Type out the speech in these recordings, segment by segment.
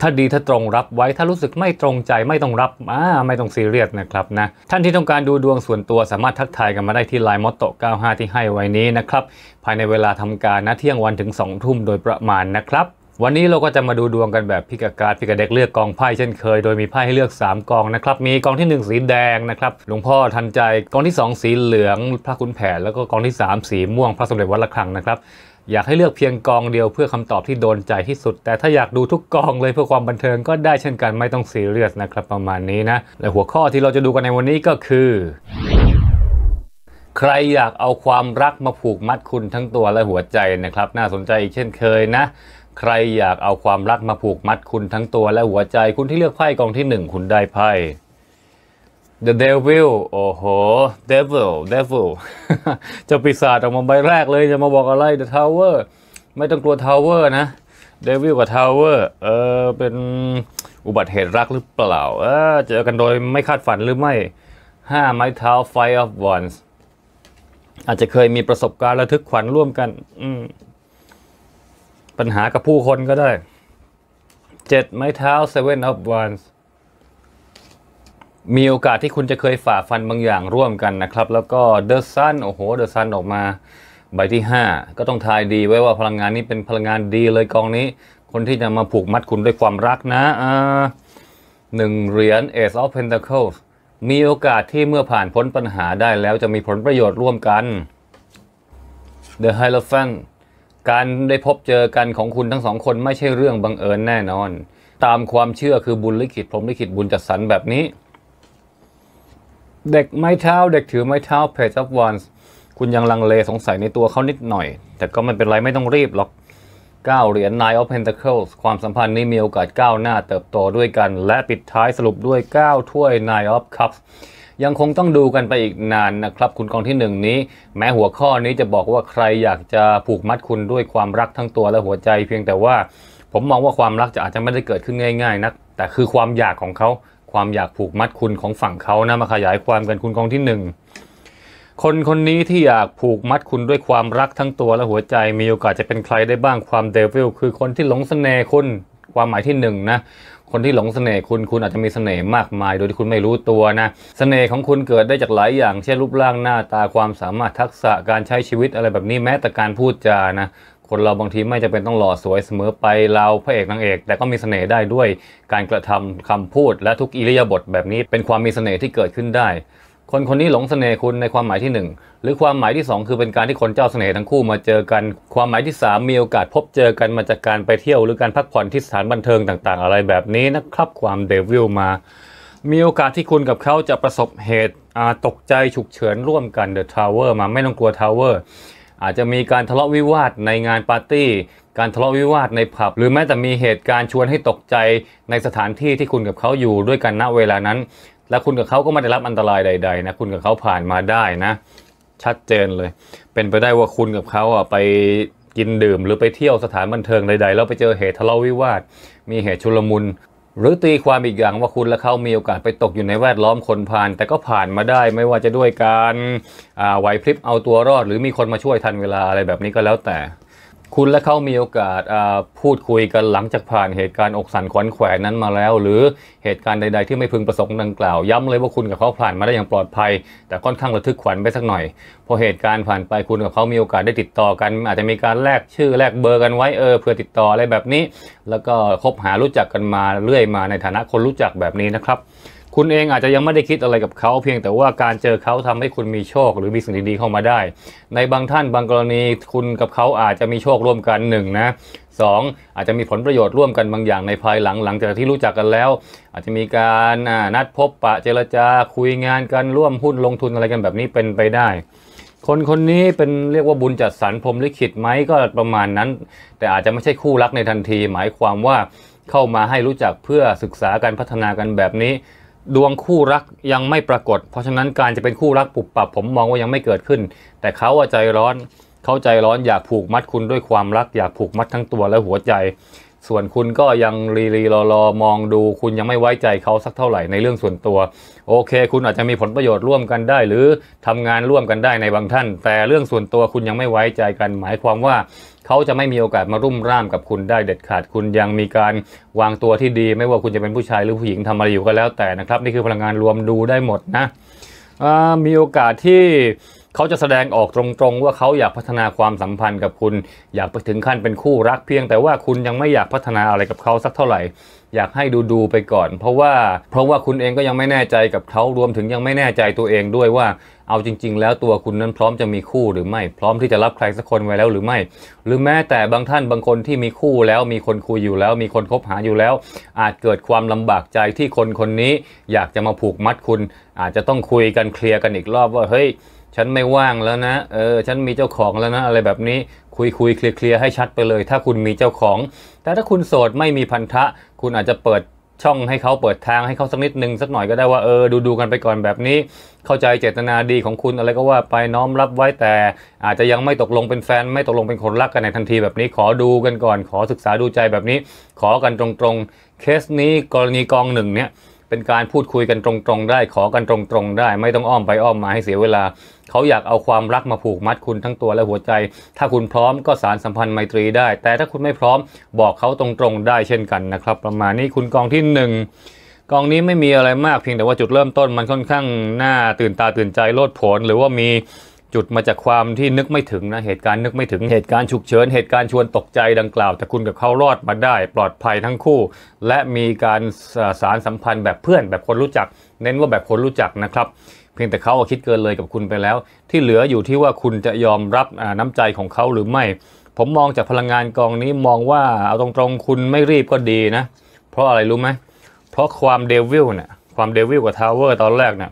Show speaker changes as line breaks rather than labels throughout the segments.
ถ้าดีถ้าตรงรับไว้ถ้ารู้สึกไม่ตรงใจไม่ต้องรับอ่าไม่ต้องซีเรียสนะครับนะ ท่านที่ต้องการดูดวงส่วนตัวสามารถทักทายกันมาได้ที่ไลน์มอตโต95 ที่ให้ไว้นี้นะครับ ภายในเวลาทำการนะเที่ยงวันถึง2ทุ่มโดยประมาณนะครับ วันนี้เราก็จะมาดูดวงกันแบบพิกการพิกเด็กเลือกกองไพ่เช่นเคยโดยมีไพ่ให้เลือก 3 กองนะครับมีกองที่ 1 สีแดงนะครับ หลวงพ่อทันใจกองที่ 2 สีเหลือง พระคุณแผนแล้วก็กองที่ 3สีม่วงพระสมเด็จวัดระฆังนะครับอยากให้เลือกเพียงกองเดียวเพื่อคำตอบที่โดนใจที่สุด แต่ถ้าอยากดูทุกกองเลยเพื่อความบันเทิงก็ได้เช่นกันไม่ต้องซีเรียสนะครับ ประมาณนี้นะ และหัวข้อที่เราจะดูกันในวันนี้ก็คือ ใครอยากเอาความรักมาผูกมัดคุณทั้งตัวและหัวใจนะครับ น่าสนใจอีกเช่นเคยนะ ใครอยากเอาความรักมาผูกมัดคุณทั้งตัว และหัวใจ คุณที่เลือกไพ่กองที่ 1 คุณได้ไพ่ The Devil โอ้โห Devil Devil จะปีศาจออกมาใบแรกเลยจะมาบอกอะไร The Tower ไม่ต้องกลัว Tower นะ Devil กับ Tower เออ เป็นอุบัติเหตุรักหรือเปล่า เออ เจอกันโดยไม่คาดฝันหรือไม่ ห้าไม้เท้า f i r e of Wands อาจจะเคยมีประสบการณ์ระทึกขวัญร่วมกัน อืมปัญหากับผู้คนก็ได้เจ็ดไม้เท้า Seven of Wands มีโอกาสที่คุณจะเคยฝ่าฟันบางอย่างร่วมกันนะครับ แล้วก็เดอะซันโอ้โหเดอะซันออกมา ใบที่ 5 ก็ต้องทายดีไว้ว่าพลังงานนี้เป็นพลังงานดีเลยกองนี้ คนที่จะมาผูกมัดคุณด้วยความรักนะหนึ่งเหรียญ Ace of Pentacles มีโอกาสที่เมื่อผ่านพ้นปัญหาได้แล้วจะมีผลประโยชน์ร่วมกัน The Hierophant การได้พบเจอกันของคุณทั้งสองคนไม่ใช่เรื่องบังเอิญแน่นอน ตามความเชื่อคือบุญลิขิตพรหมลิขิตบุญจัดสรรแบบนี้เด็กไม้เท้า เด็กถือไม้เท้า Page of o n d s คุณยังลังเลสงสัยในตัวเขานิดหน่อย แต่ก็ไม่เป็นไรไม่ต้องรีบหรอก 9 เหรียญ Nine of Pentacles ความสัมพันธ์นี้มีโอกาสก้าวหน้าเติบโตด้วยกันและปิดท้ายสรุปด้วย 9 ถ้วย Nine of Cups ยังคงต้องดูกันไปอีกนานนะครับคุณกองที่หนึ่งนี้ แม้หัวข้อนี้จะบอกว่าใครอยากจะผูกมัดคุณด้วยความรักทั้งตัวและหัวใจ เพียงแต่ว่าผมมองว่าความรักจะอาจจะไม่ได้เกิดขึ้นง่ายๆนักแต่คือความอยากของเขาความอยากผูกมัดคุณของฝั่งเขานะมาขยายความกันคุณกองที่หนึ่ง คนคนนี้ที่อยากผูกมัดคุณด้วยความรักทั้งตัวและหัวใจมีโอกาสจะเป็นใครได้บ้างความเดวิลคือคนที่หลงสเสน่ห์คุณความหมายที่หนึ่งนะ คนที่หลงสเสน่ห์คุณคุณอาจจะมีสเสน่ห์มากมาย โดยที่คุณไม่รู้ตัวนะสเสน่ห์ของคุณเกิดได้จากหลายอย่าง เช่นรูปร่างหน้าตา ความสามารถทักษะการใช้ชีวิตอะไรแบบนี้แม้แต่การพูดจานะคนเราบางทีไม่จะเป็นต้องหล่อสวยเสมอไปเราพระเอกนางเอก แต่ก็มีเสน่ห์ได้ด้วยการกระทำคำพูดและทุกอิริยาบถแบบนี้ เป็นความมีเสน่ห์ที่เกิดขึ้นได้ คนคนนี้หลงเสน่ห์คุณในความหมายที่ 1 หรือความหมายที่ 2 คือเป็นการที่คนเจ้าเสน่ห์ทั้งคู่มาเจอกัน ความหมายที่ 3 มีโอกาสพบเจอกันมาจากการไปเที่ยว หรือการพักผ่อนที่สถานบันเทิงต่างๆ อะไรแบบนี้นะครับ ความเดวิลมามีโอกาสที่คุณกับเขาจะประสบเหตุตกใจฉุกเฉินร่วมกันเดอะทาวเวอร์มาไม่ต้องกลัวทาวเวอร์อาจจะมีการทะเลาะวิวาทในงานปาร์ตี้ การทะเลาะวิวาทในผับ หรือแม้แต่มีเหตุการณ์ชวนให้ตกใจในสถานที่ที่คุณกับเขาอยู่ด้วยกันณเวลานั้น และคุณกับเขาก็ไม่ได้รับอันตรายใดๆนะ คุณกับเขาผ่านมาได้นะ ชัดเจนเลย เป็นไปได้ว่าคุณกับเขาอ่ะไปกินดื่ม หรือไปเที่ยวสถานบันเทิงใด ๆ แล้วไปเจอเหตุทะเลาะวิวาท มีเหตุชุลมุนหรือตีความอีกอย่างว่าคุณและเขามีโอกาสไปตกอยู่ในแวดล้อมคนผ่าน แต่ก็ผ่านมาได้ไม่ว่าจะด้วยการไหวพริบเอาตัวรอด หรือมีคนมาช่วยทันเวลาอะไรแบบนี้ก็แล้วแต่คุณและเขามีโอกาสพูดคุยกันหลังจากผ่านเหตุการณ์อกสั่นขวัญแขวนนั้นมาแล้ว หรือเหตุการณ์ใดๆ ที่ไม่พึงประสงค์ดังกล่าว ย้ำเลยว่าคุณกับเขาผ่านมาได้อย่างปลอดภัย แต่ค่อนข้างระทึกขวัญไปสักหน่อย พอเหตุการณ์ผ่านไป คุณกับเขามีโอกาสได้ติดต่อกัน อาจจะมีการแลกชื่อแลกเบอร์กันไว้เออเพื่อติดต่ออะไรแบบนี้ แล้วก็คบหารู้จักกันมาเรื่อยมาในฐานะคนรู้จักแบบนี้นะครับคุณเองอาจจะยังไม่ได้คิดอะไรกับเขา เพียงแต่ว่าการเจอเขาทำให้คุณมีโชคหรือมีสิ่งดีๆ เข้ามาได้ ในบางท่านบางกรณีคุณกับเขาอาจจะมีโชค ร่วมกันหนึ่งนะสองอาจจะมีผลประโยชน์ร่วมกันบางอย่างในภายหลัง หลังจากที่รู้จักกันแล้ว อาจจะมีการนัดพบปะเจรจา คุยงานกันร่วมหุ้นลงทุนอะไรกันแบบนี้เป็นไปได้ คนคนนี้เป็นเรียกว่าบุญจัดสรรพรมลิขิตไหมก็ประมาณนั้น แต่อาจจะไม่ใช่คู่รักในทันที หมายความว่าเข้ามาให้รู้จักเพื่อศึกษาการพัฒนากันแบบนี้ดวงคู่รักยังไม่ปรากฏ เพราะฉะนั้นการจะเป็นคู่รักปุบปับผมมองว่ายังไม่เกิดขึ้น แต่เขาใจร้อน เขาใจร้อนอยากผูกมัดคุณด้วยความรักอยากผูกมัดทั้งตัวและหัวใจส่วนคุณก็ยังรีรีรอรอมองดู คุณยังไม่ไว้ใจเขาสักเท่าไหร่ในเรื่องส่วนตัว โอเค คุณอาจจะมีผลประโยชน์ร่วมกันได้ หรือทำงานร่วมกันได้ในบางท่าน แต่เรื่องส่วนตัวคุณยังไม่ไว้ใจกัน หมายความว่าเขาจะไม่มีโอกาสมารุ่มร่ามกับคุณได้เด็ดขาดคุณยังมีการวางตัวที่ดี ไม่ว่าคุณจะเป็นผู้ชายหรือผู้หญิงทำอะไรอยู่ก็แล้วแต่นะครับ นี่คือพลังงานรวมดูได้หมดนะมีโอกาสที่เขาจะแสดงออกตรงๆว่าเขาอยากพัฒนาความสัมพันธ์กับคุณอยากไปถึงขั้นเป็นคู่รักเพียง แต่ว่าคุณยังไม่อยากพัฒนาอะไรกับเขา สักเท่าไหร่ อยากให้ดูๆไปก่อน เพราะว่าเพราะว่าคุณเองก็ยังไม่แน่ใจกับเขารวมถึงยังไม่แน่ใจตัวเองด้วยว่า เอาจริง ๆ แล้วตัวคุณนั้นพร้อมจะมีคู่หรือไม่ พร้อมที่จะรับใครสักคนไว้แล้วหรือไม่ หรือแม้แต่บางท่านบางคนที่มีคู่แล้วมีคนคุยอยู่แล้วมีคนคบหาอยู่แล้ว อาจเกิดความลำบากใจที่คนคนนี้อยากจะมาผูกมัดคุณ อาจจะต้องคุยกันเคลียร์กันอีกรอบว่าเฮ้ยฉันไม่ว่างแล้วนะ เออ ฉันมีเจ้าของแล้วนะอะไรแบบนี้ คุยคุยเคลียร์ให้ชัดไปเลย ถ้าคุณมีเจ้าของ แต่ถ้าคุณโสดไม่มีพันธะ คุณอาจจะเปิดช่องให้เขาเปิดทางให้เขาสักนิดหนึ่งสักหน่อยก็ได้ว่าเออดูดูกันไปก่อนแบบนี้ เข้าใจเจตนาดีของคุณอะไรก็ว่าไปน้อมรับไว้แต่ อาจจะยังไม่ตกลงเป็นแฟน ไม่ตกลงเป็นคนรักกันในทันทีแบบนี้ ขอดูกันก่อน ขอศึกษาดูใจแบบนี้ ขอกันตรงๆเคสนี้กรณีกองหนึ่งเนี่ยเป็นการพูดคุยกันตรงๆ ได้ ขอกันตรงๆได้ ไม่ต้องอ้อมไปอ้อมมาให้เสียเวลา เขาอยากเอาความรักมาผูกมัดคุณทั้งตัวและหัวใจ ถ้าคุณพร้อมก็สารสัมพันธ์ไมตรีได้ แต่ถ้าคุณไม่พร้อมบอกเขาตรงๆ ได้เช่นกันนะครับ ประมาณนี้คุณกองที่1กองนี้ไม่มีอะไรมากเพียงแต่ว่าจุดเริ่มต้นมันค่อนข้างน่าตื่นตาตื่นใจโลดโผนหรือว่ามีจุดมาจากความที่นึกไม่ถึงนะ เหตุการณ์นึกไม่ถึงเหตุการณ์ฉุกเฉินเหตุการณ์ชวนตกใจดังกล่าวแต่คุณกับเขารอดมาได้ปลอดภัยทั้งคู่ และมีการสารสัมพันธ์แบบเพื่อนแบบคนรู้จัก เน้นว่าแบบคนรู้จักนะครับเพียงแต่เขาคิดเกินเลยกับคุณไปแล้ว ที่เหลืออยู่ที่ว่าคุณจะยอมรับน้ำใจของเขาหรือไม่ ผมมองจากพลังงานกองนี้มองว่าเอาตรงๆคุณไม่รีบก็ดีนะ เพราะอะไรรู้ไหมเพราะความเดวิลเนี่ยความเดวิลกับทาวเวอร์ตอนแรกเนี่ย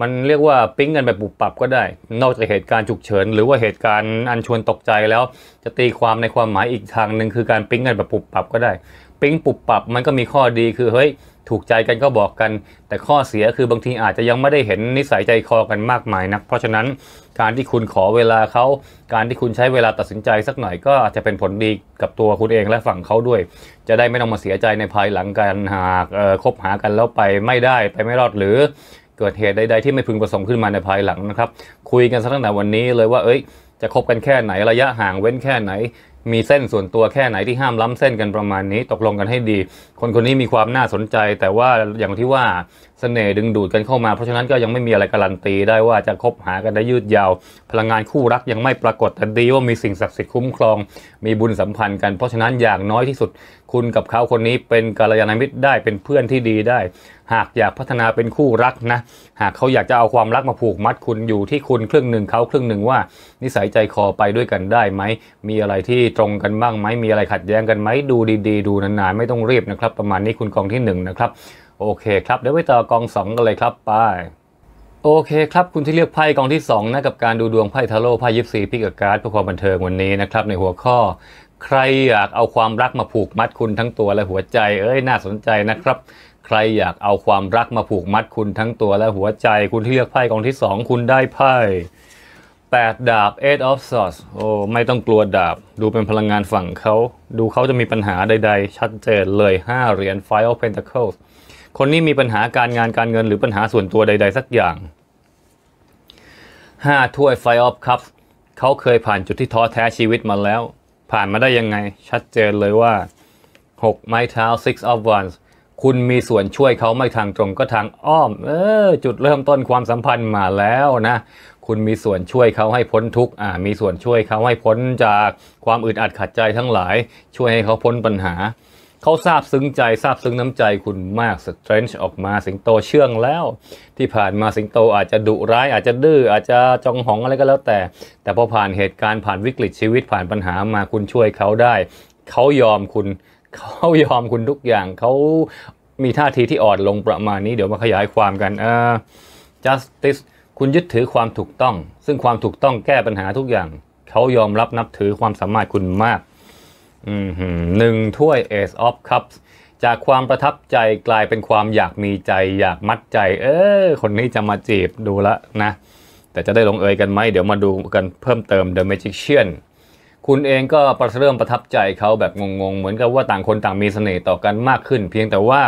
มันเรียกว่าปิ้งกันแบบปุบปับก็ได้ นอกจากเหตุการณ์ฉุกเฉินหรือว่าเหตุการณ์อันชวนตกใจแล้ว จะตีความในความหมายอีกทางหนึ่งคือการปิ้งกันแบบปุบปับก็ได้ ปิ้งปุบปับมันก็มีข้อดีคือเฮ้ยถูกใจกันก็บอกกัน แต่ข้อเสียคือบางทีอาจจะยังไม่ได้เห็นนิสัยใจคอกันมากมายนะักเพราะฉะนั้นการที่คุณขอเวลาเขาการที่คุณใช้เวลาตัดสินใจ สักหน่อยก็อาจจะเป็นผลดีกับตัวคุณเองและฝั่งเขาด้วย จะได้ไม่ต้องมาเสียใจในภายหลังการหากคบหากันแล้วไปไม่ได้ไปไม่รอดหรือเกิดเหตุใดๆที่ไม่พึงประสงค์ขึ้นมาในภายหลังนะครับ คุยกันตั้งแต่วันนี้เลยว่าเอ้ย จะคบกันแค่ไหนระยะห่างเว้นแค่ไหนมีเส้นส่วนตัวแค่ไหนที่ห้ามล้ำเส้นกันประมาณนี้ตกลงกันให้ดี คนคนนี้มีความน่าสนใจแต่ว่าอย่างที่ว่าสเสน่ห์ดึงดูดกันเข้ามา เพราะฉะนั้นก็ยังไม่มีอะไรการันตีได้ว่าจะคบหากันได้ยืดยาว พลังงานคู่รักยังไม่ปรากฏแต่ดีว่ามีสิ่งศักดิ์สิทธิ์คุ้มครองมีบุญสัมพันธ์กัน เพราะฉะนั้นอย่างน้อยที่สุดคุณกับเขาคนนี้ เป็นกัลยาณมิตรได้เป็นเพื่อนที่ดีได้ หากอยากพัฒนาเป็นคู่รักนะ หากเขาอยากจะเอาความรักมาผูกมัดคุณอยู่ที่คุณครึ่งหนึ่งเขาครึ่งหนึ่งว่า นิสัยใจคอไปด้วยกันได้ไหมมีอะไรที่ตรงกันบ้างไหมมีอะไรขัดแย้งกันไหมดูดีๆดูนานๆไม่ต้องรีบนะครับ ประมาณนี้คุณกองที่1นนะครับ โอเคครับเดี๋ยวไปต่อกอง2กันเลยครับไป โอเคครับคุณที่เลือกไพ่กองที่2นะกับการดูดวงไพ่ทาโร่ไพ่ยิปซีพิกการ์ดเพื่อความบันเทิงวันนี้นะครับ ในหัวข้อ ใครอยากเอาความรักมาผูกมัดคุณทั้งตัวและหัวใจเอ้ยน่าสนใจนะครับ ใครอยากเอาความรักมาผูกมัดคุณทั้งตัวและหัวใจ คุณที่เลือกไพ่กองที่ 2 คุณได้ไพ่8 ดาบ Eight of Swords โอ้ไม่ต้องกลัวดาบ ดูเป็นพลังงานฝั่งเขา ดูเขาจะมีปัญหาใดๆ ชัดเจนเลย 5 เหรียญ Five of Pentacles คนนี้มีปัญหาการงานการเงินหรือปัญหาส่วนตัวใดๆ สักอย่าง 5 ถ้วย Five of Cups เขาเคยผ่านจุดที่ท้อแท้ชีวิตมาแล้ว ผ่านมาได้ยังไงชัดเจนเลยว่า 6 ไม้เท้า Six of Wands คุณมีส่วนช่วยเขาไม่ทางตรงก็ทางอ้อม เออ จุดเริ่มต้นความสัมพันธ์มาแล้วนะคุณมีส่วนช่วยเขาให้พ้นทุกข์อ่ามีส่วนช่วยเขาให้พ้นจากความอึดอัดขัดใจทั้งหลาย ช่วยให้เขาพ้นปัญหา เขาทราบซึ้งใจทราบซึ้งน้ำใจคุณมากสเตรนจ์ออกมาสิงโตเชื่องแล้ว ที่ผ่านมาสิงโตอาจจะดุร้ายอาจจะดื้ออาจจะจองหองอะไรก็แล้วแต่ แต่พอผ่านเหตุการณ์ผ่านวิกฤตชีวิตผ่านปัญหามาคุณช่วยเขาได้ เขายอมคุณเขายอมคุณทุกอย่างเขามีท่าทีที่อ่อนลงประมาณนี้ เดี๋ยวมาขยายความกันอ่า justice คุณยึดถือความถูกต้อง ซึ่งความถูกต้องแก้ปัญหาทุกอย่าง เขายอมรับนับถือความสามารถคุณมากหนึ่งถ้วย Ace of Cups จากความประทับใจกลายเป็นความอยากมีใจอยากมัดใจ เออคนนี้จะมาจีบดูละนะ แต่จะได้ลงเอยกันไหมเดี๋ยวมาดูกันเพิ่มเติม The Magician คุณเองก็ประเริ่มประทับใจเขาแบบงงๆ เหมือนกับว่าต่างคนต่างมีเสน่ห์ต่อกันมากขึ้น เพียงแต่ว่า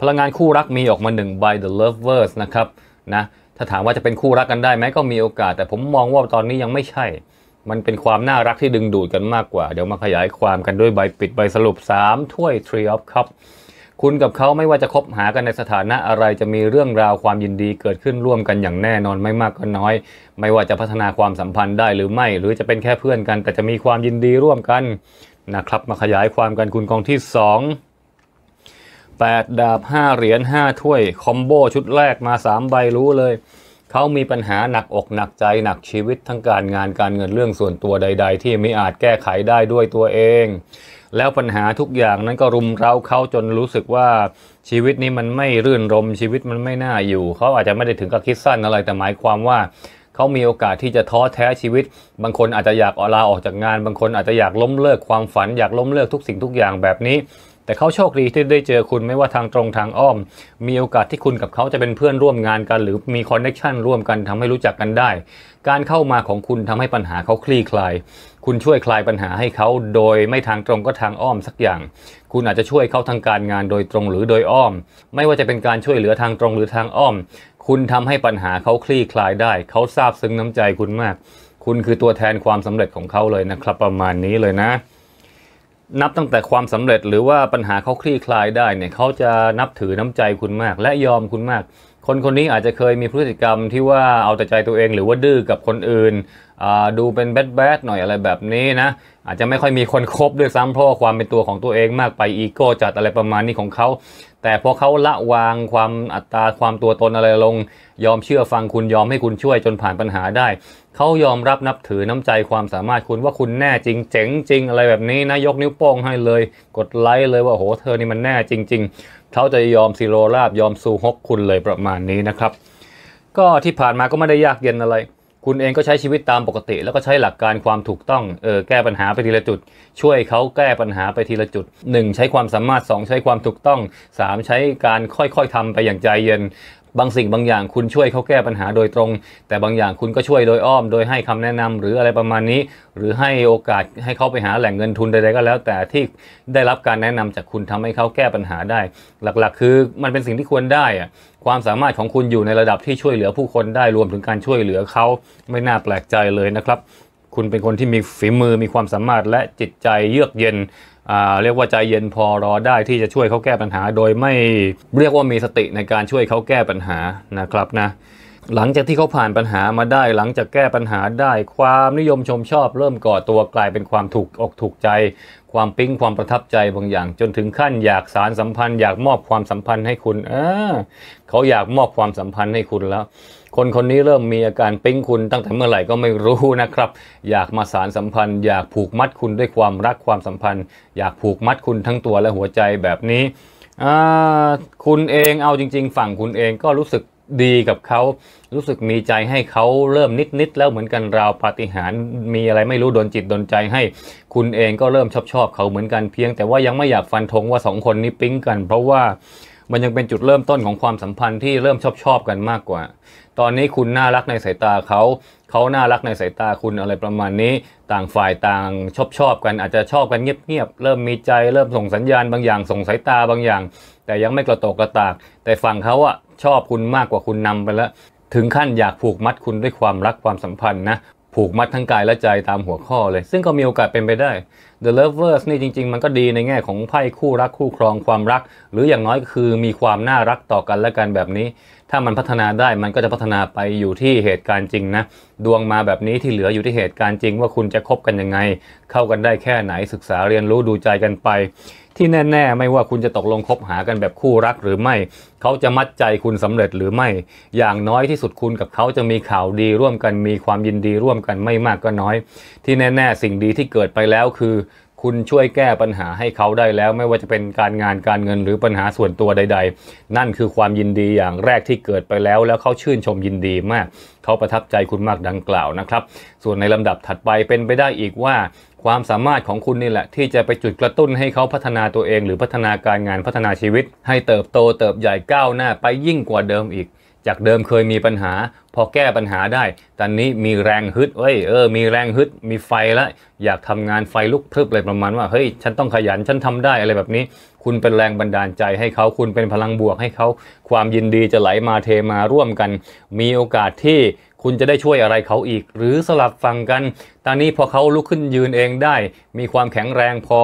พลังงานคู่รักมีออกมาหนึ่ง by the lovers นะครับ นะถ้าถามว่าจะเป็นคู่รักกันได้ไหมก็มีโอกาส แต่ผมมองว่าตอนนี้ยังไม่ใช่ มันเป็นความน่ารักที่ดึงดูดกันมากกว่า เดี๋ยวมาขยายความกันด้วยใบปิดใบสรุป3ถ้วย Tree of Cup คุณกับเขาไม่ว่าจะคบหากันในสถานะอะไรจะมีเรื่องราวความยินดีเกิดขึ้นร่วมกันอย่างแน่นอนไม่มากก็น้อย ไม่ว่าจะพัฒนาความสัมพันธ์ได้หรือไม่ หรือจะเป็นแค่เพื่อนกัน แต่จะมีความยินดีร่วมกันนะครับ มาขยายความกันคุณกองที่2 8ดาบ5เหรียญ5ถ้วย คอมโบ ชุดแรกมา 3 ใบรู้เลย เขามีปัญหาหนักอกหนักใจหนักชีวิตทั้งการงานการเงินเรื่องส่วนตัวใด ๆ ที่ ไม่อาจแก้ไขได้ด้วยตัวเอง แล้วปัญหาทุกอย่างนั้นก็ รุมเร้าเขาจนรู้สึกว่าชีวิตนี้มันไม่รื่นรมชีวิตมันไม่น่าอยู่เขาอาจจะไม่ได้ถึงกับคิดสั้นอะไรแต่หมายความว่าเขามีโอกาสที่จะท้อแท้ชีวิต บางคนอาจจะอยากลาออกจากงานบางคนอาจจะอยากล้มเลิกความฝันอยากล้มเลิกทุกสิ่งทุกอย่างแบบนี้แต่เขาโชคดีที่ได้เจอคุณไม่ว่าทางตรงทางอ้อม มีโอกาสที่คุณกับเขาจะเป็นเพื่อนร่วมงานกัน หรือมีคอนเน็ชันร่วมกันทำให้รู้จักกันได้ การเข้ามาของคุณทำให้ปัญหาเขาคลี่คลาย คุณช่วยคลายปัญหาให้เขาโดยไม่ทางตรงก็ทางอ้อมสักอย่าง คุณอาจจะช่วยเขาทางการงานโดยตรงหรือโดยอ้อม ไม่ว่าจะเป็นการช่วยเหลือทางตรงหรือทางอ้อม คุณทำให้ปัญหาเขาคลี่คลายได้เขาซาบซึ้งน้ำใจคุณมาก คุณคือตัวแทนความสำเร็จของเขาเลยนะครับประมาณนี้เลยนะนับตั้งแต่ความสำเร็จหรือว่าปัญหาเขาคลี่คลายได้เนี่ยเขาจะนับถือน้ำใจคุณมากและยอมคุณมาก คนคนนี้อาจจะเคยมีพฤติกรรมที่ว่าเอาแต่ใจตัวเองหรือว่าดื้อกับคนอื่นดูเป็นแบดแบดหน่อยอะไรแบบนี้นะ อาจจะไม่ค่อยมีคนครบด้วยซ้ำเพราะความเป็นตัวของตัวเองมากไปอีโก้จัดอะไรประมาณนี้ของเขา แต่พอเขาละวางความอัตราความตัวตนอะไรลง ยอมเชื่อฟังคุณยอมให้คุณช่วยจนผ่านปัญหาได้เขายอมรับนับถือน้ำใจความสามารถคุณว่าคุณแน่จริงเจ๋งจริงอะไรแบบนี้นะยกนิ้วโป้งให้เลย กดไลค์เลยว่าโหเธอนี่มันแน่จริง ๆเขาจะยอมซีโรราบยอมซูฮกคุณเลยประมาณนี้นะครับ ก็ที่ผ่านมาก็ไม่ได้ยากเย็นอะไรคุณเองก็ใช้ชีวิตตามปกติ แล้วก็ใช้หลักการความถูกต้องเออแก้ปัญหาไปทีละจุด ช่วยเขาแก้ปัญหาไปทีละจุด 1 ใช้ความสามารถ 2 ใช้ความถูกต้อง 3 ใช้การค่อยๆทำไปอย่างใจเย็นบางสิ่งบางอย่างคุณช่วยเขาแก้ปัญหาโดยตรง แต่บางอย่างคุณก็ช่วยโดยอ้อม โดยให้คำแนะนำหรืออะไรประมาณนี้ หรือให้โอกาสให้เขาไปหาแหล่งเงินทุนใดๆก็แล้ว แต่ที่ได้รับการแนะนำจากคุณทำให้เขาแก้ปัญหาได้ หลักๆคือมันเป็นสิ่งที่ควรได้อะความสามารถของคุณอยู่ในระดับที่ช่วยเหลือผู้คนได้รวมถึงการช่วยเหลือเขาไม่น่าแปลกใจเลยนะครับ คุณเป็นคนที่มีฝีมือมีความสามารถและจิตใจเยือกเย็นเรียกว่าใจเย็นพอรอได้ที่จะช่วยเขาแก้ปัญหาโดยไม่เรียกว่ามีสติในการช่วยเขาแก้ปัญหานะครับนะหลังจากที่เขาผ่านปัญหามาได้หลังจากแก้ปัญหาได้ความนิยมชมชอบเริ่มก่อตัวกลายเป็นความถูกอกถูกใจ ความปิ๊งความประทับใจบางอย่าง จนถึงขั้นอยากสารสัมพันธ์ อยากมอบความสัมพันธ์ให้คุณเออเขาอยากมอบความสัมพันธ์ให้คุณแล้วคนคนนี้เริ่มมีอาการปิ๊งคุณตั้งแต่เมื่อไหร่ ก็ไม่รู้นะครับ อยากมาสารสัมพันธ์อยากผูกมัดคุณด้วยความรักความสัมพันธ์ อยากผูกมัดคุณทั้งตัวและหัวใจแบบนี้คุณเองเอาจริง ๆ ฝั่งคุณเองก็รู้สึกดีกับเขารู้สึกมีใจให้เขาเริ่มนิดๆแล้วเหมือนกันราวปาฏิหาริย์มีอะไรไม่รู้โดนจิตโดนใจให้ คุณเองก็เริ่มชอบชอบเขาเหมือนกันเพียง แต่ว่ายังไม่อยากฟันธงว่าสองคนนี้ปิ๊งกันเพราะว่ามันยังเป็นจุดเริ่มต้นของความสัมพันธ์ที่เริ่มชอบชอบกันมากกว่า ตอนนี้คุณน่ารักในสายตาเขา เขาน่ารักในสายตาคุณอะไรประมาณนี้ ต่างฝ่ายต่างชอบชอบกันอาจจะชอบกันเงียบๆ เริ่มมีใจเริ่มส่งสัญญาณบางอย่างส่งสายตาบางอย่าง แต่ยังไม่กระโตกกระตาก แต่ฝั่งเขาอะชอบคุณมากกว่าคุณนำไปแล้วถึงขั้นอยากผูกมัดคุณด้วยความรักความสัมพันธ์นะ ผูกมัดทั้งกายและใจตามหัวข้อเลย ซึ่งก็มีโอกาสเป็นไปได้ The Lovers นี่จริงๆมันก็ดีในแง่ของไพ่คู่รักคู่ครองความรัก หรืออย่างน้อยก็คือมีความน่ารักต่อกันและกันแบบนี้ถ้ามันพัฒนาได้มันก็จะพัฒนาไปอยู่ที่เหตุการณ์จริงนะ ดวงมาแบบนี้ที่เหลืออยู่ที่เหตุการณ์จริงว่าคุณจะคบกันยังไง เข้ากันได้แค่ไหนศึกษาเรียนรู้ดูใจกันไป ที่แน่ ๆ ไม่ว่าคุณจะตกลงคบหากันแบบคู่รักหรือไม่เขาจะมัดใจคุณสำเร็จหรือไม่ อย่างน้อยที่สุดคุณกับเขาจะมีข่าวดีร่วมกันมีความยินดีร่วมกันไม่มากก็น้อย ที่แน่ ๆ สิ่งดีที่เกิดไปแล้วคือคุณช่วยแก้ปัญหาให้เขาได้แล้ว ไม่ว่าจะเป็นการงานการเงินหรือปัญหาส่วนตัวใดๆ นั่นคือความยินดีอย่างแรกที่เกิดไปแล้ว แล้วเขาชื่นชมยินดีมาก เขาประทับใจคุณมากดังกล่าวนะครับส่วนในลำดับถัดไปเป็นไปได้อีกว่า ความสามารถของคุณนี่แหละที่จะไปจุดกระตุ้นให้เขาพัฒนาตัวเอง หรือพัฒนาการงานพัฒนาชีวิต ให้เติบโตเติบใหญ่ก้าวหน้า ไปยิ่งกว่าเดิมอีกจากเดิมเคยมีปัญหา พอแก้ปัญหาได้ตอนนี้มีแรงฮึดเอ้ยเออมีแรงฮึดมีไฟแล้วอยากทำงานไฟลุกพลึบเลยประมาณว่าเฮ้ยฉันต้องขยันฉันทำได้อะไรแบบนี้ คุณเป็นแรงบันดาลใจให้เขาคุณเป็นพลังบวกให้เขา ความยินดีจะไหลมาเทมาร่วมกัน มีโอกาสที่คุณจะได้ช่วยอะไรเขาอีก หรือสลับฟังกันตอนนี้พอเขาลุกขึ้นยืนเองได้ มีความแข็งแรงพอ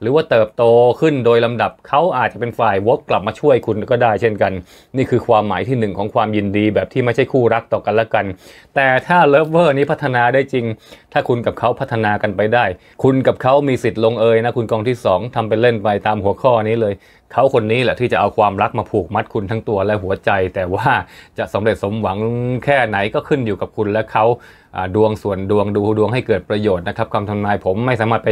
หรือว่าเติบโตขึ้นโดยลำดับเขาอาจจะเป็นฝ่ายวกกลับมาช่วยคุณก็ได้เช่นกัน นี่คือความหมายที่1ของความยินดีแบบที่ไม่ใช่คู่รักต่อกันละกัน แต่ถ้าเลิฟเวอร์นี้พัฒนาได้จริง ถ้าคุณกับเขาพัฒนากันไปได้ คุณกับเขามีสิทธิ์ลงเอยนะ คุณกองที่2ทำเป็นเล่นไปตามหัวข้อนี้เลยเขาคนนี้แหละที่จะเอาความรักมาผูกมัดคุณทั้งตัวและหัวใจ แต่ว่าจะสำเร็จสมหวังแค่ไหนก็ขึ้นอยู่กับคุณและเขาดวงส่วนดวงดูดวงให้เกิดประโยชน์นะครับคำทำนายผมไม่สามารถไป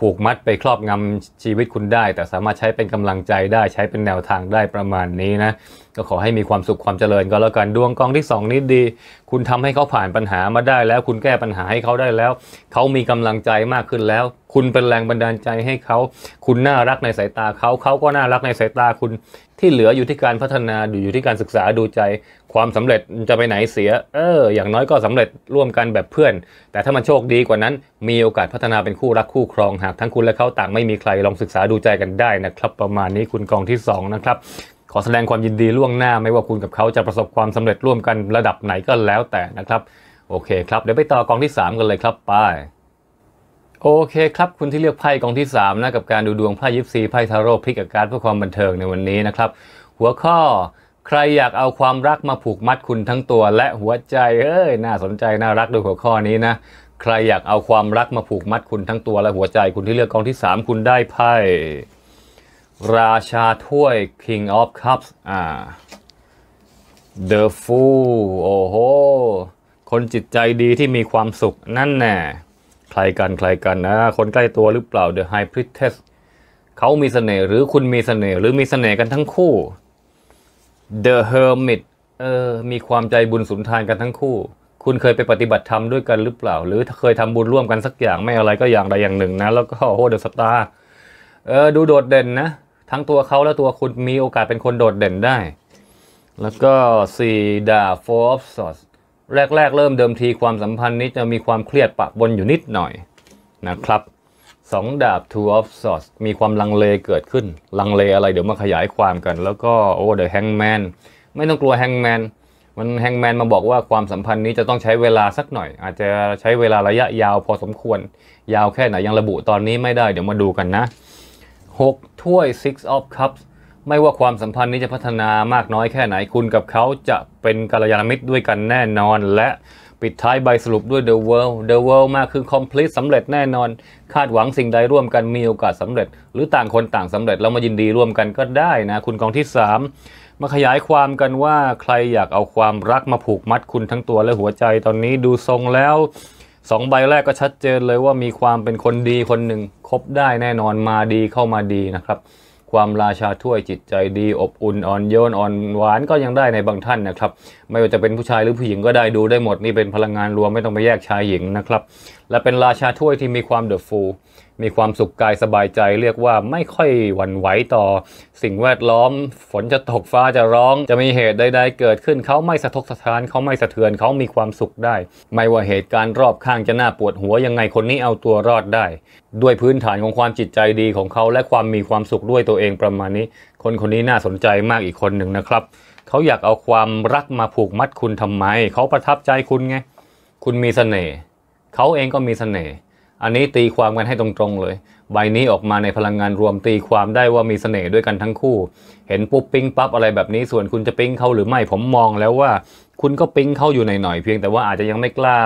ผูกมัดไปครอบงำชีวิตคุณได้ แต่สามารถใช้เป็นกำลังใจได้ใช้เป็นแนวทางได้ประมาณนี้นะก็ขอให้มีความสุขความเจริญ ก็แล้วกัน ดวงกองที่ 2นิดดี คุณทำให้เขาผ่านปัญหามาได้แล้ว คุณแก้ปัญหาให้เขาได้แล้ว เขามีกำลังใจมากขึ้นแล้ว คุณเป็นแรงบันดาลใจให้เขาคุณน่ารักในสายตาเขาเขาก็น่ารักในสายตาคุณที่เหลืออยู่ที่การพัฒนา อยู่ที่การศึกษาดูใจความสำเร็จจะไปไหนเสีย เอออย่างน้อยก็สำเร็จร่วมกันแบบเพื่อน แต่ถ้ามันโชคดีกว่านั้น มีโอกาสพัฒนาเป็นคู่รักคู่ครองหากทั้งคุณและเขาต่างไม่มีใครลองศึกษาดูใจกันได้นะครับ ประมาณนี้คุณกองที่ 2 นะครับ ขอแสดงความยินดีล่วงหน้า ไม่ว่าคุณกับเขาจะประสบความสำเร็จร่วมกันระดับไหนก็แล้วแต่นะครับโอเค ครับเดี๋ยวไปต่อกองที่ 3 กันเลยครับไปโอเคครับคุณที่เลือกไพ่กองที่3นะกับการดูดวงไพ่ยิปซีไพ่ทาโร่พลิกอาการเพื่อความบันเทิงในวันนี้นะครับ หัวข้อ ใครอยากเอาความรักมาผูกมัดคุณทั้งตัว และหัวใจเอ้ยน่าสนใจน่ารักด้วยหัวข้อนี้นะ ใครอยากเอาความรักมาผูกมัดคุณทั้งตัว และหัวใจคุณที่เลือกกองที่3คุณได้ไพ่ ราชาถ้วย King of Cups อ่า The Fool โอ้โหคนจิตใจดีที่มีความสุขนั่นแน่ใครกันใครกันนะ คนใกล้ตัวหรือเปล่า The High Priestess เขามีเสน่ห์หรือคุณมีเสน่ห์หรือมีเสน่ห์กันทั้งคู่ The Hermit เออมีความใจบุญสุนทานกันทั้งคู่ คุณเคยไปปฏิบัติธรรมด้วยกันหรือเปล่า หรือเคยทำบุญร่วมกันสักอย่างไม่อะไรก็อย่างใดอย่างหนึ่งนะ แล้วก็โอ้เดอะสตาร์เออดูโดดเด่นนะ ทั้งตัวเขาและตัวคุณมีโอกาสเป็นคนโดดเด่นได้ แล้วก็ซีดาฟอร์ฟสแรก ๆ เริ่มเดิมทีความสัมพันธ์นี้จะมีความเครียดปะปนอยู่นิดหน่อยนะครับสองดาบ two of swords มีความลังเลเกิดขึ้น ลังเลอะไรเดี๋ยวมาขยายความกันแล้วก็โอ้เดี๋ยวแฮงแมนไม่ต้องกลัวแฮงแมนมันแฮงแมนมาบอกว่าความสัมพันธ์นี้จะต้องใช้เวลาสักหน่อย อาจจะใช้เวลาระยะยาวพอสมควร ยาวแค่ไหนยังระบุตอนนี้ไม่ได้เดี๋ยวมาดูกันนะ 6ถ้วย six of cups ไม่ว่าความสัมพันธ์นี้จะพัฒนามากน้อยแค่ไหนคุณกับเขาจะเป็นกัลยาณมิตรด้วยกันแน่นอน และปิดท้ายใบสรุปด้วย The World The World มากคือ complete สำเร็จแน่นอน คาดหวังสิ่งใดร่วมกันมีโอกาสสำเร็จ หรือต่างคนต่างสำเร็จเรามายินดีร่วมกันก็ได้นะ คุณกองที่3มาขยายความกันว่าใครอยากเอาความรักมาผูกมัดคุณทั้งตัวและหัวใจตอนนี้ดูทรงแล้วสองใบแรกก็ชัดเจนเลยว่ามีความเป็นคนดีคนหนึ่งคบได้แน่นอนมาดีเข้ามาดีนะครับความราชาถ้วยจิตใจดีอบอุ่นอ่อนโยนอ่อนหวานก็ยังได้ในบางท่านนะครับ ไม่ว่าจะเป็นผู้ชายหรือผู้หญิงก็ได้ดูได้หมด นี่เป็นพลังงานรวมไม่ต้องไปแยกชายหญิงนะครับและเป็นราชาถ้วยที่มีความเดอะฟูลมีความสุขกายสบายใจ เรียกว่าไม่ค่อยหวั่นไหวต่อ สิ่งแวดล้อม ฝนจะตกฟ้าจะร้อง จะมีเหตุใดๆเกิดขึ้นเขาไม่สะทกสะท้าน เขาไม่สะเทือนเขามีความสุขได้ ไม่ว่าเหตุการณ์รอบข้างจะน่าปวดหัว ยังไงคนนี้เอาตัวรอดได้ ด้วยพื้นฐานของความจิตใจดีของเขาและความมีความสุขด้วยตัวเองประมาณนี้ คนคนนี้น่าสนใจมากอีกคนหนึ่งนะครับเขาอยากเอาความรักมาผูกมัดคุณทำไมเขาประทับใจคุณไงคุณมีสเสน่ห์เขาเองก็มีเสน่ห์ อันนี้ตีความกันให้ตรงๆเลย ใบนี้ออกมาในพลังงานรวมตีความได้ว่ามีเสน่ห์ด้วยกันทั้งคู่ เห็นปุ๊บ ปิ้งปั๊บอะไรแบบนี้ ส่วนคุณจะปิ้งเขาหรือไม่ ผมมองแล้วว่าคุณก็ปิ้งเขาอยู่หน่อยๆเพียงแต่ว่าอาจจะยังไม่กล้า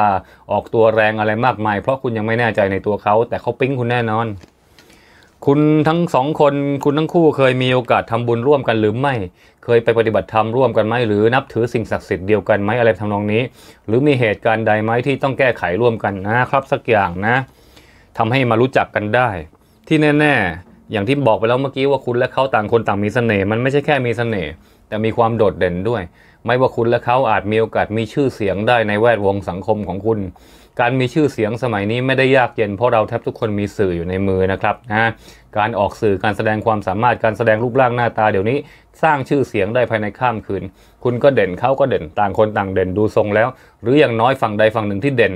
ออกตัวแรงอะไรมากมาย เพราะคุณยังไม่แน่ใจในตัวเขา แต่เขาปิ้งคุณแน่นอนคุณทั้งสองคนคุณทั้งคู่เคยมีโอกาสทำบุญร่วมกันหรือไม่ เคยไปปฏิบัติธรรมร่วมกันไหมหรือนับถือสิ่งศักดิ์สิทธิ์เดียวกันไหมอะไรทำนองนี้ หรือมีเหตุการณ์ใดไหมที่ต้องแก้ไขร่วมกันนะครับ สักอย่างนะ ทำให้มารู้จักกันได้ ที่แน่ ๆ อย่างที่บอกไปแล้วเมื่อกี้ว่าคุณและเขาต่างคนต่างมีเสน่ห์มันไม่ใช่แค่มีเสน่ห์แต่มีความโดดเด่นด้วย ไม่ว่าคุณและเขาอาจมีโอกาสมีชื่อเสียงได้ในแวดวงสังคมของคุณการมีชื่อเสียงสมัยนี้ไม่ได้ยากเย็น เพราะเราแทบทุกคนมีสื่ออยู่ในมือนะครับนะการออกสื่อการแสดงความสามารถการแสดงรูปร่างหน้าตาเดี๋ยวนี้ สร้างชื่อเสียงได้ภายในข้ามคืน คุณก็เด่นเขาก็เด่นต่างคนต่างเด่นดูทรงแล้ว หรืออย่างน้อยฝั่งใดฝั่งหนึ่งที่เด่น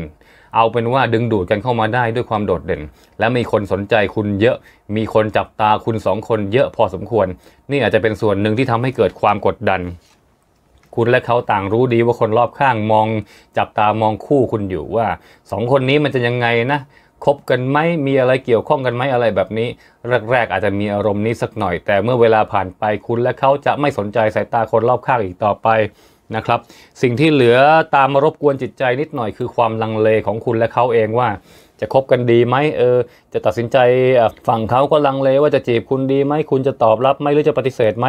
เอาเป็นว่าดึงดูดกันเข้ามาได้ด้วยความโดดเด่น และมีคนสนใจคุณเยอะ มีคนจับตาคุณสองคนเยอะพอสมควร นี่อาจจะเป็นส่วนหนึ่งที่ทำให้เกิดความกดดันคุณและเขาต่างรู้ดีว่าคนรอบข้างมองจับตามองคู่คุณอยู่ว่า สองคนนี้มันจะยังไงนะคบกันไหมมีอะไรเกี่ยวข้องกันไหมอะไรแบบนี้แรกๆอาจจะมีอารมณ์นี้สักหน่อย แต่เมื่อเวลาผ่านไปคุณและเขาจะไม่สนใจสายตาคนรอบข้างอีกต่อไปนะครับ สิ่งที่เหลือตามมารบกวนจิตใจนิดหน่อยคือความลังเลของคุณและเขาเองว่าจะคบกันดีไหมเออ จะตัดสินใจฝั่งเขาก็ลังเลว่าจะจีบคุณดีไหมคุณจะตอบรับไหมหรือจะปฏิเสธไหม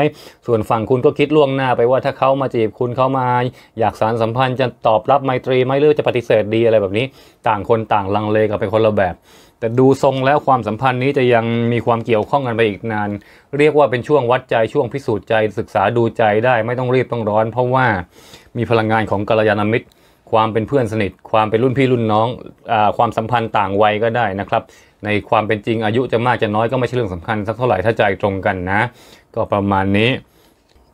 ส่วนฝั่งคุณก็คิดล่วงหน้าไปว่าถ้าเขามาจีบคุณเขามา อยากสารสัมพันธ์จะตอบรับไมตรีไหมหรือจะปฏิเสธดีอะไร แบบนี้ ต่างคนต่างลังเลกับเป็นคนละแบบ แต่ดูทรงแล้วความสัมพันธ์นี้จะยังมีความเกี่ยวข้องกันไปอีกนาน เรียกว่าเป็นช่วงวัดใจช่วงพิสูจน์ใจศึกษาดูใจได้ไม่ต้องรีบต้องร้อน เพราะว่ามีพลังงานของกัลยาณมิตรความเป็นเพื่อนสนิท ความเป็นรุ่นพี่รุ่นน้องอความสัมพันธ์ต่างวัยก็ได้นะครับในความเป็นจริงอายุจะมากจะน้อยก็ไม่ใช่เรื่องสำคัญสักเท่าไหร่ถ้าใจตรงกันนะ ก็ประมาณนี้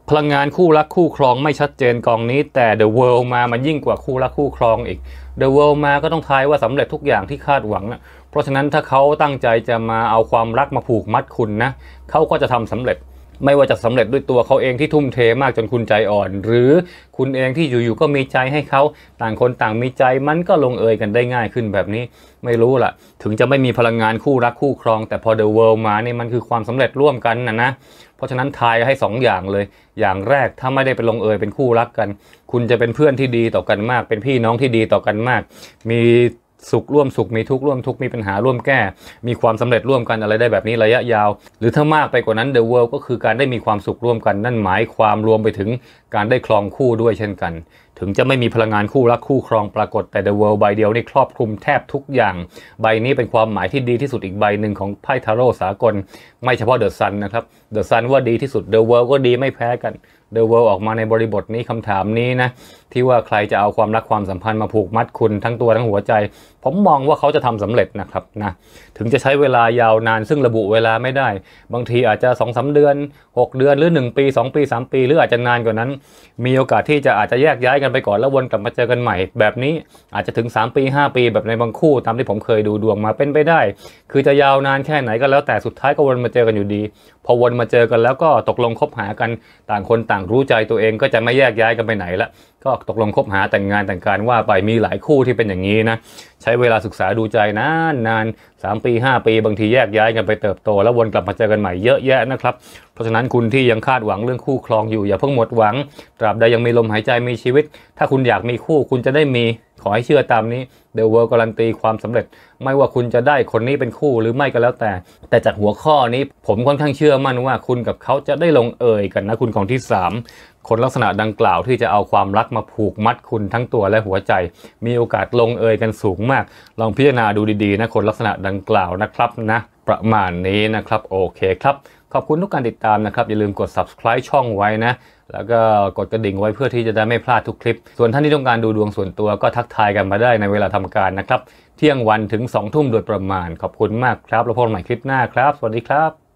พลังงานคู่รักคู่ครองไม่ชัดเจนกองนี้ แต่ The World มามันยิ่งกว่าคู่รักคู่ครองอีก The World มาก็ต้องทายว่าสำเร็จทุกอย่างที่คาดหวังนะเพราะฉะนั้นถ้าเขาตั้งใจจะมาเอาความรักมาผูกมัดคุณนะเขาก็จะทำสำเร็จไม่ว่าจะสำเร็จด้วยตัวเขาเองที่ทุ่มเทมากจนคุณใจอ่อน หรือคุณเองที่อยู่ ๆ ก็มีใจให้เขา ต่างคนต่างมีใจมันก็ลงเอยกันได้ง่ายขึ้นแบบนี้ไม่รู้ล่ะ ถึงจะไม่มีพลังงานคู่รักคู่ครองแต่พอเดอะเวิลด์มาเนี่ยมันคือความสำเร็จร่วมกันนะนะ เพราะฉะนั้นทายให้2ออย่างเลย อย่างแรกถ้าไม่ได้ไปลงเอยเป็นคู่รักกัน คุณจะเป็นเพื่อนที่ดีต่อกันมาก เป็นพี่น้องที่ดีต่อกันมาก มีสุขร่วมสุขมีทุกข์ร่วมทุกข์มีปัญหาร่วมแก้มีความสำเร็จร่วมกันอะไรได้แบบนี้ระยะยาว หรือถ้ามากไปกว่านั้นเดอะเวิลด์ก็คือการได้มีความสุขร่วมกัน นั่นหมายความรวมไปถึงการได้คลองคู่ด้วยเช่นกัน ถึงจะไม่มีพลังงานคู่รักคู่ครองปรากฏแต่เดอะเวิลด์ใบเดียวนี่ครอบคลุมแทบทุกอย่างใบนี้เป็นความหมายที่ดีที่สุดอีกใบหนึ่งของไพ่ทาโร่สากล ไม่เฉพาะเดอะซันนะครับเดอะซันว่าดีที่สุดเดอะเวิลด์ก็ดีไม่แพ้กัน The World ออกมาในบริบทนี้คำถามนี้นะ ที่ว่าใครจะเอาความรักความสัมพันธ์มาผูกมัดคุณทั้งตัวทั้งหัวใจ ผมมองว่าเขาจะทำสำเร็จนะครับนะ ถึงจะใช้เวลายาวนานซึ่งระบุเวลาไม่ได้ บางทีอาจจะ2อสเดือน 6 เดือนหรือ 1 ปี 2 ปี 3 ปี หรืออาจจะนานกว่านั้น มีโอกาสที่จะอาจจะแยกย้ายกันไปก่อนแล้ววนกลับมาเจอกันใหม่ แบบนี้อาจจะถึง 3 ปี 5 ปี แบบในบางคู่ ตามที่ผมเคยดูดวงมาเป็นไปได้ คือจะยาวนานแค่ไหนก็แล้วแต่สุดท้ายก็วนมาเจอกันอยู่ดีพอวนมาเจอกันแล้วก็ตกลงคบหากันต่างคนต่างางรู้ใจตัวเองก็จะไม่แยกย้ายกันไปไหนละ ก็ตกลงคบหาแต่งงานแต่งการว่าไปมีหลายคู่ที่เป็นอย่างนี้นะใช้เวลาศึกษาดูใจนานนานสามปี 5 ปีบางทีแยกย้ายกันไปเติบโตแล้ววนกลับมาเจอกันใหม่เยอะแยะนะครับเพราะฉะนั้นคุณที่ยังคาดหวังเรื่องคู่ครองอยู่อย่าเพิ่งหมดหวัง ตราบใดยังมีลมหายใจมีชีวิต ถ้าคุณอยากมีคู่คุณจะได้มีขอให้เชื่อตามนี้เดอะเวิร์การันตีความสำเร็จ ไม่ว่าคุณจะได้คนนี้เป็นคู่หรือไม่ก็แล้วแต่ แต่จากหัวข้อนี้ผมค่อนข้างเชื่อมั่นว่าคุณกับเขาจะได้ลงเอยกันนะคุณของที่ 3 คนลักษณะดังกล่าวที่จะเอาความรักมาผูกมัดคุณทั้งตัวและหัวใจ มีโอกาสลงเอยกันสูงมาก ลองพิจารณาดูดีๆนะคนลักษณะดังกล่าวนะครับนะ ประมาณนี้นะครับ โอเคครับขอบคุณทุกการติดตามนะครับ อย่าลืมกด subscribe ช่องไว้นะ แล้วก็กดกระดิ่งไว้เพื่อที่จะได้ไม่พลาดทุกคลิป ส่วนท่านที่ต้องการดูดวงส่วนตัวก็ทักทายกันมาได้ในเวลาทำการนะครับ เที่ยงวันถึง2องทุ่มโดยประมาณ ขอบคุณมากครับแล้วพบกันใหม่คลิปหน้าครับ สวัสดีครับ